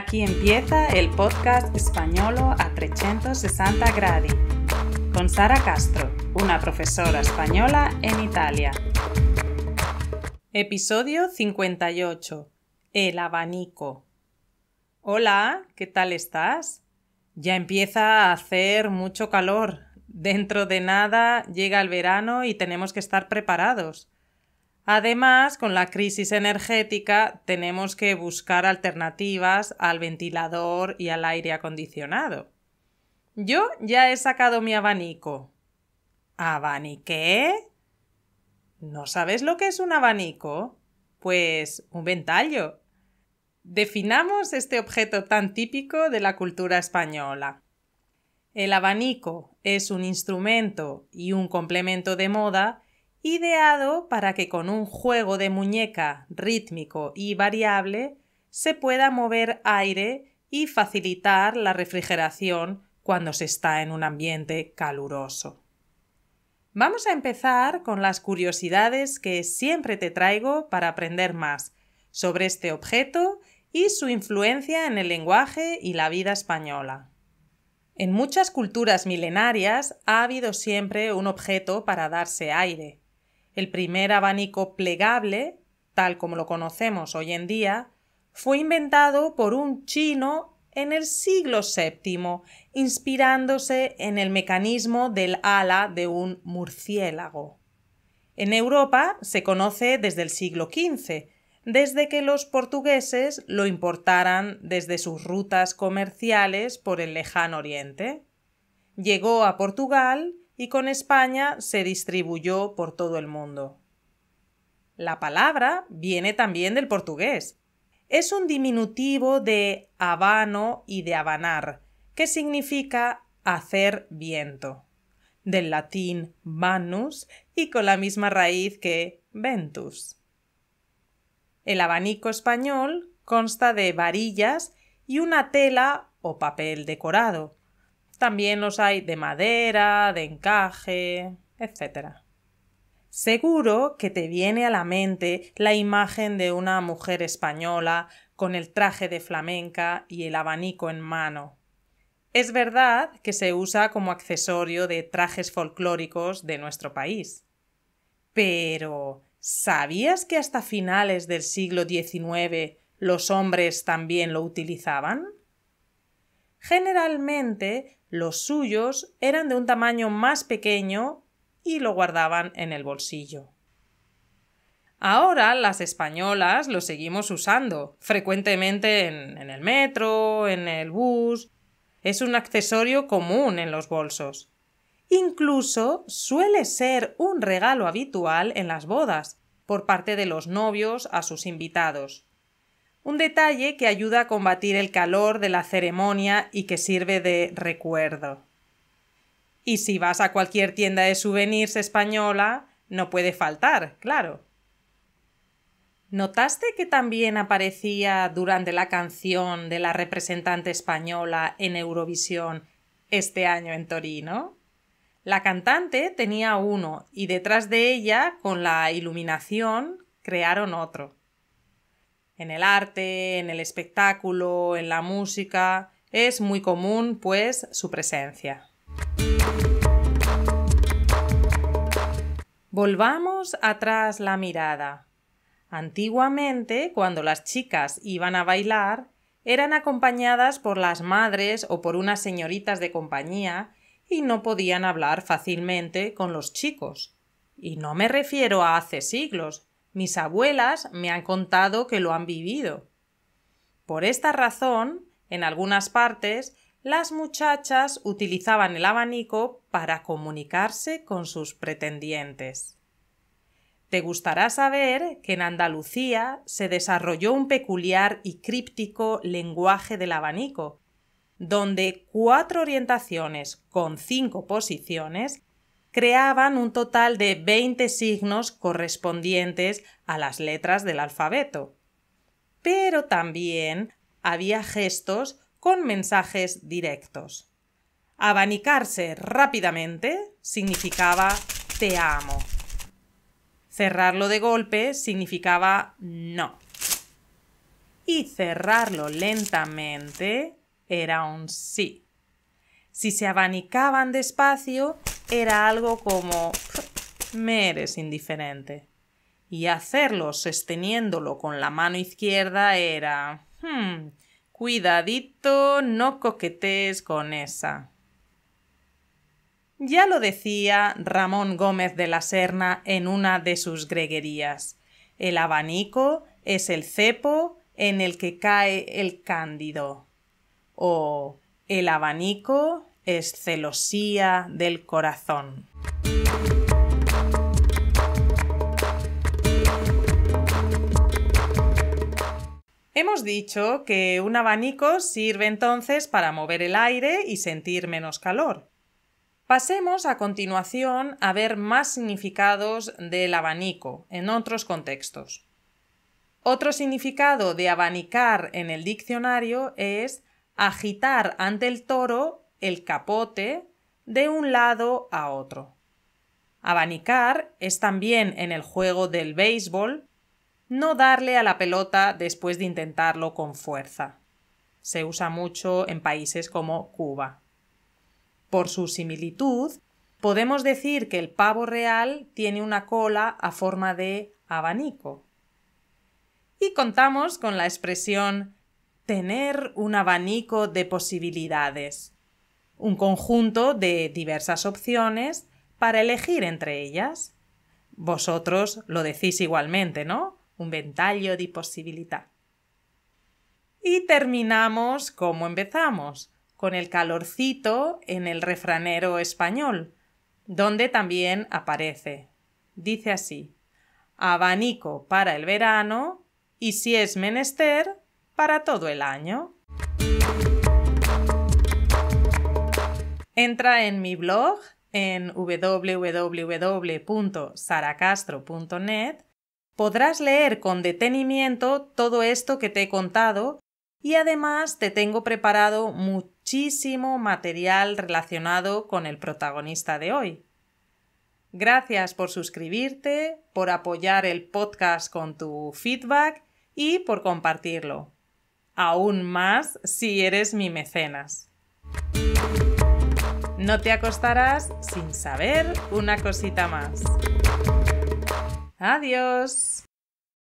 Aquí empieza el podcast españolo a 360 gradi con Sara Castro, una profesora española en Italia. Episodio 58. El abanico. Hola, ¿qué tal estás? Ya empieza a hacer mucho calor. Dentro de nada llega el verano y tenemos que estar preparados. Además, con la crisis energética tenemos que buscar alternativas al ventilador y al aire acondicionado. Yo ya he sacado mi abanico. ¿Abaniqué? ¿No sabes lo que es un abanico? Pues un ventallo. Definamos este objeto tan típico de la cultura española. El abanico es un instrumento y un complemento de moda ideado para que con un juego de muñeca rítmico y variable se pueda mover aire y facilitar la refrigeración cuando se está en un ambiente caluroso. Vamos a empezar con las curiosidades que siempre te traigo para aprender más sobre este objeto y su influencia en el lenguaje y la vida española. En muchas culturas milenarias ha habido siempre un objeto para darse aire, el primer abanico plegable, tal como lo conocemos hoy en día, fue inventado por un chino en el siglo VII, inspirándose en el mecanismo del ala de un murciélago. En Europa se conoce desde el siglo XV, desde que los portugueses lo importaran desde sus rutas comerciales por el lejano oriente. Llegó a Portugal y con España se distribuyó por todo el mundo. La palabra viene también del portugués. Es un diminutivo de habano y de abanar, que significa hacer viento, del latín vanus y con la misma raíz que ventus. El abanico español consta de varillas y una tela o papel decorado, también los hay de madera, de encaje, etc. Seguro que te viene a la mente la imagen de una mujer española con el traje de flamenca y el abanico en mano. Es verdad que se usa como accesorio de trajes folclóricos de nuestro país. Pero, ¿sabías que hasta finales del siglo XIX los hombres también lo utilizaban? Generalmente los suyos eran de un tamaño más pequeño y lo guardaban en el bolsillo. Ahora las españolas lo seguimos usando, frecuentemente en, el metro, en el bus. Es un accesorio común en los bolsos. Incluso suele ser un regalo habitual en las bodas, por parte de los novios a sus invitados. Un detalle que ayuda a combatir el calor de la ceremonia y que sirve de recuerdo. Y si vas a cualquier tienda de souvenirs española, no puede faltar, claro. ¿Notaste que también aparecía durante la canción de la representante española en Eurovisión este año en Torino? La cantante tenía uno y detrás de ella, con la iluminación, crearon otro en el arte, en el espectáculo, en la música. Es muy común, pues, su presencia. Volvamos atrás la mirada. Antiguamente, cuando las chicas iban a bailar, eran acompañadas por las madres o por unas señoritas de compañía y no podían hablar fácilmente con los chicos. Y no me refiero a hace siglos, mis abuelas me han contado que lo han vivido. Por esta razón, en algunas partes, las muchachas utilizaban el abanico para comunicarse con sus pretendientes. Te gustará saber que en Andalucía se desarrolló un peculiar y críptico lenguaje del abanico, donde cuatro orientaciones con cinco posiciones creaban un total de 20 signos correspondientes a las letras del alfabeto. Pero también había gestos con mensajes directos. Abanicarse rápidamente significaba te amo. Cerrarlo de golpe significaba no. Y cerrarlo lentamente era un sí. Si se abanicaban despacio, era algo como me eres indiferente. Y hacerlo sosteniéndolo con la mano izquierda era hmm, cuidadito, no coquetees con esa. Ya lo decía Ramón Gómez de la Serna en una de sus greguerías. El abanico es el cepo en el que cae el cándido. O el abanico es celosía del corazón. Hemos dicho que un abanico sirve entonces para mover el aire y sentir menos calor. Pasemos a continuación a ver más significados del abanico en otros contextos. Otro significado de abanicar en el diccionario es agitar ante el toro el capote de un lado a otro. Abanicar es también en el juego del béisbol no darle a la pelota después de intentarlo con fuerza. Se usa mucho en países como Cuba. Por su similitud, podemos decir que el pavo real tiene una cola a forma de abanico. Y contamos con la expresión tener un abanico de posibilidades, un conjunto de diversas opciones para elegir entre ellas. Vosotros lo decís igualmente, ¿no? Un ventaglio de posibilidad. Y terminamos como empezamos, con el calorcito en el refranero español, donde también aparece. Dice así: abanico para el verano y si es menester, para todo el año. Entra en mi blog en www.saracastro.net. Podrás leer con detenimiento todo esto que te he contado y además te tengo preparado muchísimo material relacionado con el protagonista de hoy. Gracias por suscribirte, por apoyar el podcast con tu feedback y por compartirlo. Aún más si eres mi mecenas. No te acostarás sin saber una cosita más. Adiós.